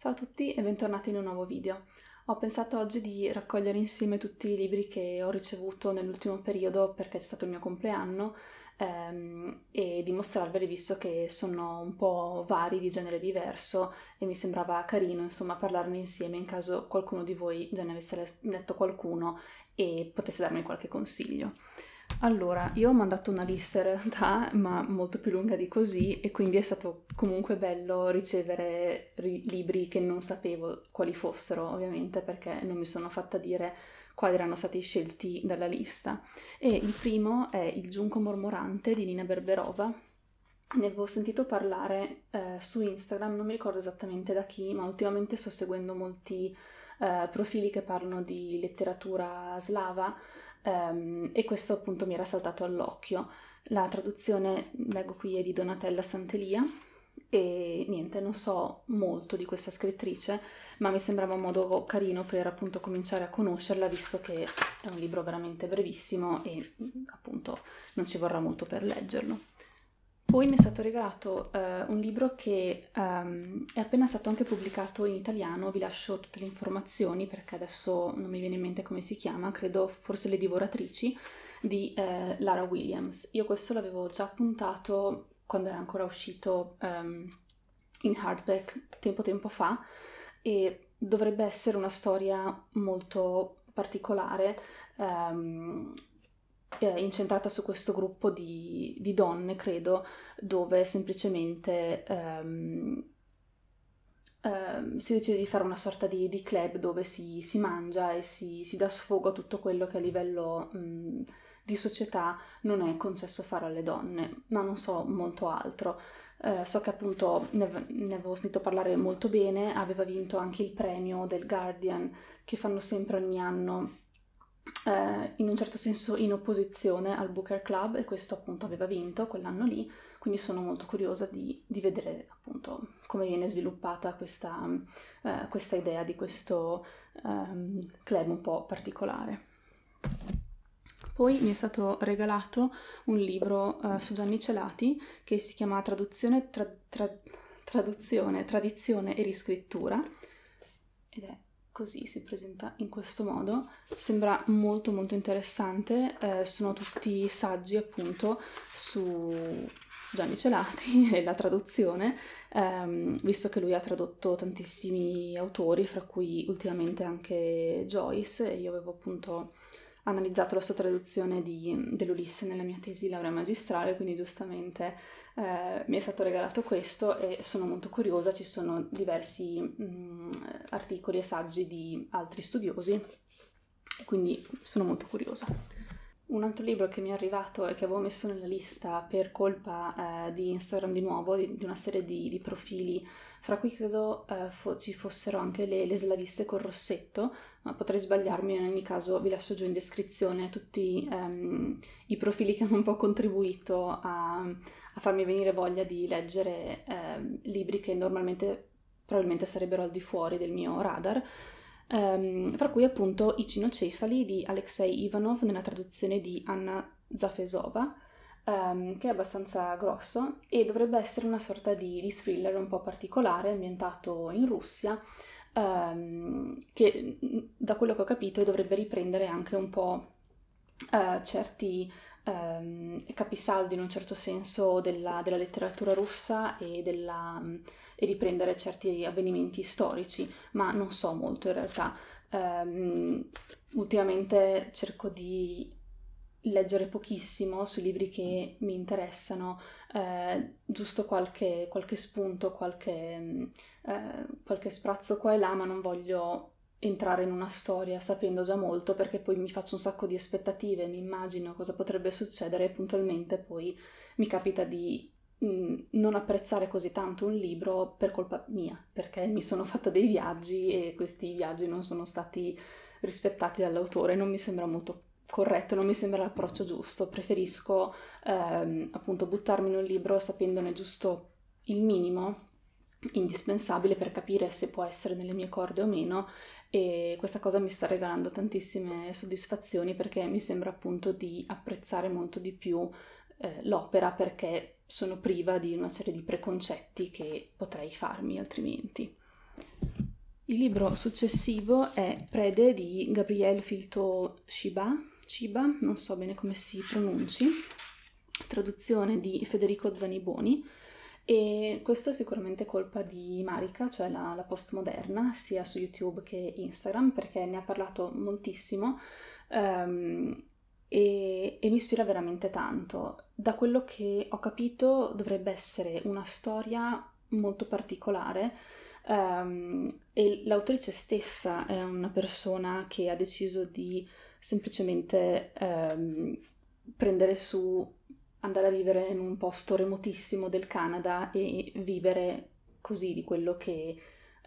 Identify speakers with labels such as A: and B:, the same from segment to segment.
A: Ciao a tutti e bentornati in un nuovo video. Ho pensato oggi di raccogliere insieme tutti i libri che ho ricevuto nell'ultimo periodo perché è stato il mio compleanno ehm, e mostrarveli visto che sono un po' vari di genere diverso e mi sembrava carino insomma parlarne insieme in caso qualcuno di voi già ne avesse letto qualcuno e potesse darmi qualche consiglio. Allora, io ho mandato una lista in realtà, ma molto più lunga di così, e quindi è stato comunque bello ricevere ri- libri che non sapevo quali fossero, ovviamente, perché non mi sono fatta dire quali erano stati scelti dalla lista. E il primo è Il giunco mormorante di Nina Berberova. Ne avevo sentito parlare eh, su Instagram, non mi ricordo esattamente da chi, ma ultimamente sto seguendo molti eh, profili che parlano di letteratura slava um, e questo appunto mi era saltato all'occhio. La traduzione, leggo qui, è di Donatella Santelia e niente, non so molto di questa scrittrice, ma mi sembrava un modo carino per appunto cominciare a conoscerla, visto che è un libro veramente brevissimo e appunto non ci vorrà molto per leggerlo. Poi mi è stato regalato uh, un libro che um, è appena stato anche pubblicato in italiano, vi lascio tutte le informazioni perché adesso non mi viene in mente come si chiama, credo forse Le Divoratrici di uh, Lara Williams. Io questo l'avevo già puntato quando era ancora uscito um, in hardback tempo tempo fa e dovrebbe essere una storia molto particolare um, eh, incentrata su questo gruppo di, di donne, credo, dove semplicemente ehm, ehm, si decide di fare una sorta di, di club dove si, si mangia e si, si, dà sfogo a tutto quello che a livello mh, di società non è concesso fare alle donne, ma non so molto altro. Eh, so che appunto ne, ne, avevo sentito parlare molto bene, aveva vinto anche il premio del Guardian che fanno sempre ogni anno eh, in un certo senso in opposizione al Booker Club e questo appunto aveva vinto quell'anno lì, quindi sono molto curiosa di, di vedere appunto come viene sviluppata questa, eh, questa idea di questo ehm, club un po' particolare. Poi mi è stato regalato un libro eh, su Gianni Celati che si chiama Traduzione, tra, tra, traduzione Tradizione e Riscrittura ed è così, si presenta in questo modo, sembra molto molto interessante, eh, sono tutti saggi appunto su, su Gianni Celati e la traduzione, ehm, visto che lui ha tradotto tantissimi autori, fra cui ultimamente anche Joyce, e io avevo appunto analizzato la sua traduzione di, dell'Ulisse nella mia tesi laurea magistrale, quindi giustamente eh, mi è stato regalato questo e sono molto curiosa, ci sono diversi mh, mm, articoli e saggi di altri studiosi, quindi sono molto curiosa. Un altro libro che mi è arrivato e che avevo messo nella lista per colpa eh, di Instagram di nuovo, di, di una serie di, di, profili, fra cui credo eh, fo- ci fossero anche le, le, slaviste col rossetto, ma potrei sbagliarmi, in ogni caso vi lascio giù in descrizione tutti ehm, i profili che hanno un po' contribuito a, a farmi venire voglia di leggere eh, libri che normalmente probabilmente sarebbero al di fuori del mio radar, ehm, fra cui appunto I cinocefali di Alexei Ivanov nella traduzione di Anna Zafesova, ehm, che è abbastanza grosso e dovrebbe essere una sorta di, di thriller un po' particolare ambientato in Russia, ehm, che mm, da quello che ho capito dovrebbe riprendere anche un po' eh, certi ehm, capisaldi in un certo senso della, della letteratura russa e, della, e riprendere certi avvenimenti storici, ma non so molto in realtà. Um, ultimamente cerco di leggere pochissimo sui libri che mi interessano, eh, giusto qualche, qualche, spunto, qualche, mm, eh, qualche sprazzo qua e là, ma non voglio entrare in una storia sapendo già molto perché poi mi faccio un sacco di aspettative, mi immagino cosa potrebbe succedere e puntualmente poi mi capita di mm, non apprezzare così tanto un libro per colpa mia, perché mi sono fatta dei viaggi e questi viaggi non sono stati rispettati dall'autore, non mi sembra molto corretto, non mi sembra l'approccio giusto, preferisco ehm, appunto buttarmi in un libro sapendone giusto il minimo indispensabile per capire se può essere nelle mie corde o meno e questa cosa mi sta regalando tantissime soddisfazioni perché mi sembra appunto di apprezzare molto di più eh, l'opera perché sono priva di una serie di preconcetti che potrei farmi altrimenti. Il libro successivo è Prede di Gabriele Filto Shiba, Shiba, non so bene come si pronunci, traduzione di Federico Zaniboni, e questo è sicuramente colpa di Marika, cioè la, la postmoderna, sia su YouTube che Instagram, perché ne ha parlato moltissimo um, e, e mi ispira veramente tanto. Da quello che ho capito dovrebbe essere una storia molto particolare, Um, e l'autrice stessa è una persona che ha deciso di semplicemente um, prendere su andare a vivere in un posto remotissimo del Canada e vivere così di quello che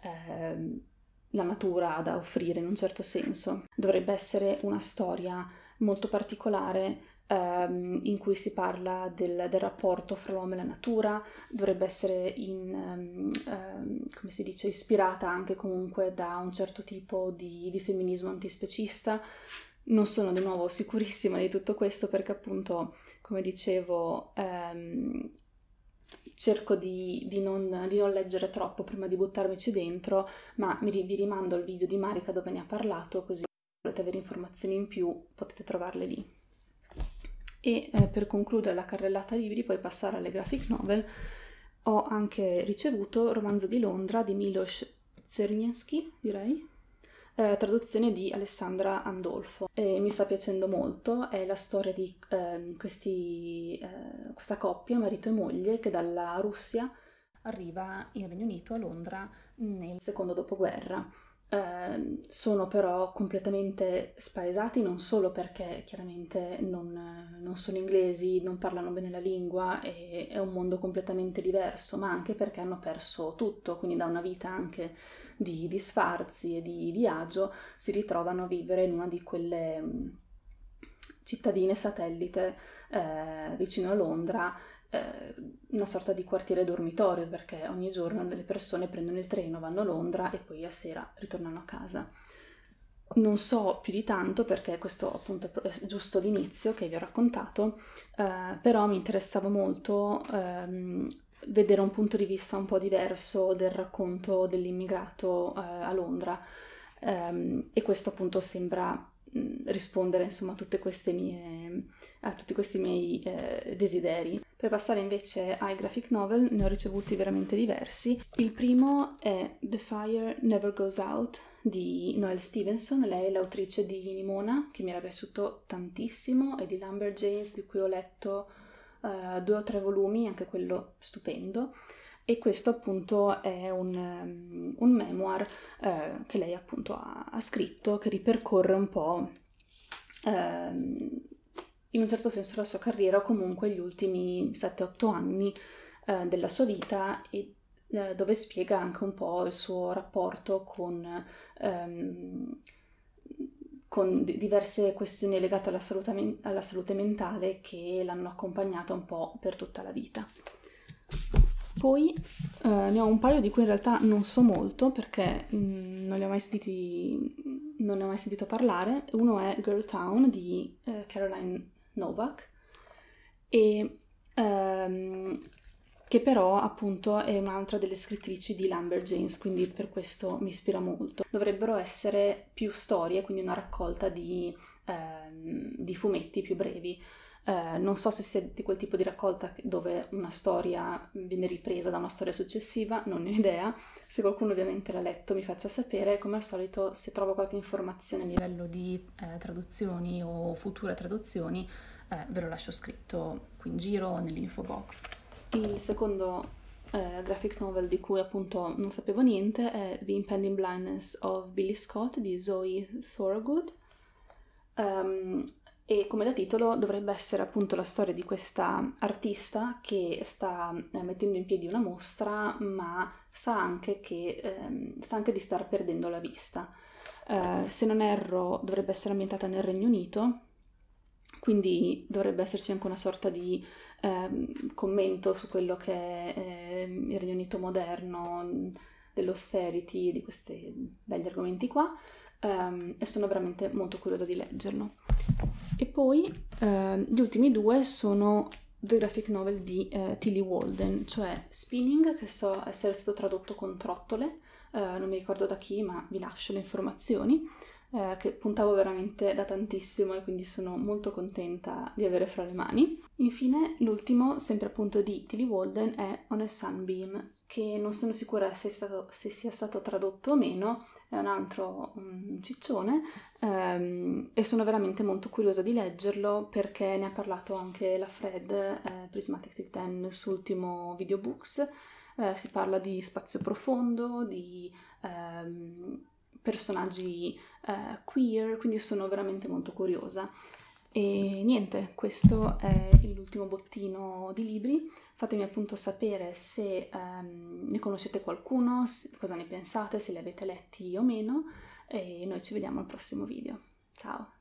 A: eh, la natura ha da offrire in un certo senso. Dovrebbe essere una storia molto particolare ehm, in cui si parla del, del, rapporto fra l'uomo e la natura, dovrebbe essere in, ehm, ehm come si dice, ispirata anche comunque da un certo tipo di, di femminismo antispecista. Non sono di nuovo sicurissima di tutto questo perché appunto come dicevo, ehm, cerco di, di, non, di, non, leggere troppo prima di buttarmici dentro, ma vi rimando al video di Marica dove ne ha parlato, così se volete avere informazioni in più potete trovarle lì. E eh, per concludere la carrellata libri, poi passare alle graphic novel, ho anche ricevuto Romanzo di Londra di Miloš Czerniewski, direi, eh, traduzione di Alessandra Andolfo e mi sta piacendo molto, è la storia di eh, questi, eh, questa coppia, marito e moglie, che dalla Russia arriva in Regno Unito a Londra nel secondo dopoguerra. Ehm, sono però completamente spaesati non solo perché chiaramente non, non sono inglesi, non parlano bene la lingua, e è un mondo completamente diverso, ma anche perché hanno perso tutto, quindi da una vita anche di, di sfarzi e di agio, si ritrovano a vivere in una di quelle cittadine satellite eh, vicino a Londra, eh, una sorta di quartiere dormitorio, perché ogni giorno le persone prendono il treno, vanno a Londra e poi a sera ritornano a casa non so più di tanto perché questo appunto è giusto l'inizio che vi ho raccontato, eh, però mi interessava molto ehm, vedere un punto di vista un po' diverso del racconto dell'immigrato eh, a Londra eh, e questo appunto sembra rispondere insomma, a, mie, a, tutti questi miei eh, desideri. Per passare invece ai graphic novel ne ho ricevuti veramente diversi. Il primo è The Fire Never Goes Out di Noelle Stevenson, lei è l'autrice di Nimona che mi era piaciuto tantissimo e di Lumberjanes di cui ho letto eh, due o tre volumi, anche quello stupendo e questo appunto è un, um, un memoir eh, che lei appunto ha, ha, scritto che ripercorre un po' ehm, in un certo senso la sua carriera o comunque gli ultimi 7-8 anni eh, della sua vita e eh, dove spiega anche un po' il suo rapporto con, ehm, con d- diverse questioni legate alla salute, men- alla salute mentale che l'hanno accompagnata un po' per tutta la vita. Poi eh, ne ho un paio di cui in realtà non so molto perché mh, mm, non, li sentiti, non ne ho mai sentito parlare. Uno è Girl Town di eh, Caroline Novak e, ehm, che però appunto è un'altra delle scrittrici di Lumberjanes, quindi per questo mi ispira molto. Dovrebbero essere più storie, quindi una raccolta di, ehm, di fumetti più brevi eh, non so se sia di quel tipo di raccolta dove una storia viene ripresa da una storia successiva, non ne ho idea. Se qualcuno ovviamente l'ha letto mi faccia sapere. Come al solito, se trovo qualche informazione a livello di eh, traduzioni o future traduzioni, eh, ve lo lascio scritto qui in giro nell'info box. Il secondo Uh, graphic novel di cui appunto non sapevo niente è The Impending Blindness of Billy Scott di Zoe Thorogood. Um, e come da titolo dovrebbe essere appunto la storia di questa artista che sta eh, mettendo in piedi una mostra ma sa anche, che, ehm, sa anche di star perdendo la vista. Eh, se non erro dovrebbe essere ambientata nel Regno Unito, quindi dovrebbe esserci anche una sorta di ehm, commento su quello che è ehm, il Regno Unito moderno, dell'austerity, di questi belli argomenti qua ehm, e sono veramente molto curiosa di leggerlo. E poi eh, gli ultimi due sono due graphic novel di eh, Tilly Walden, cioè Spinning, che so essere stato tradotto con trottole, eh, non mi ricordo da chi, ma vi lascio le informazioni, eh, che puntavo veramente da tantissimo e quindi sono molto contenta di avere fra le mani. Infine, l'ultimo, sempre appunto di Tilly Walden, è On a Sunbeam, che non sono sicura se, stato, se sia stato tradotto o meno, è un altro un ciccione, ehm, e sono veramente molto curiosa di leggerlo perché ne ha parlato anche la Fred, eh, Prismatic Tip 10, sull'ultimo videobooks. Eh, si parla di spazio profondo, di ehm, personaggi eh, queer, quindi sono veramente molto curiosa. E niente, questo è l'ultimo bottino di libri. Fatemi appunto sapere se ehm, ne conoscete qualcuno, cosa ne pensate, se li avete letti o meno. E noi ci vediamo al prossimo video. Ciao!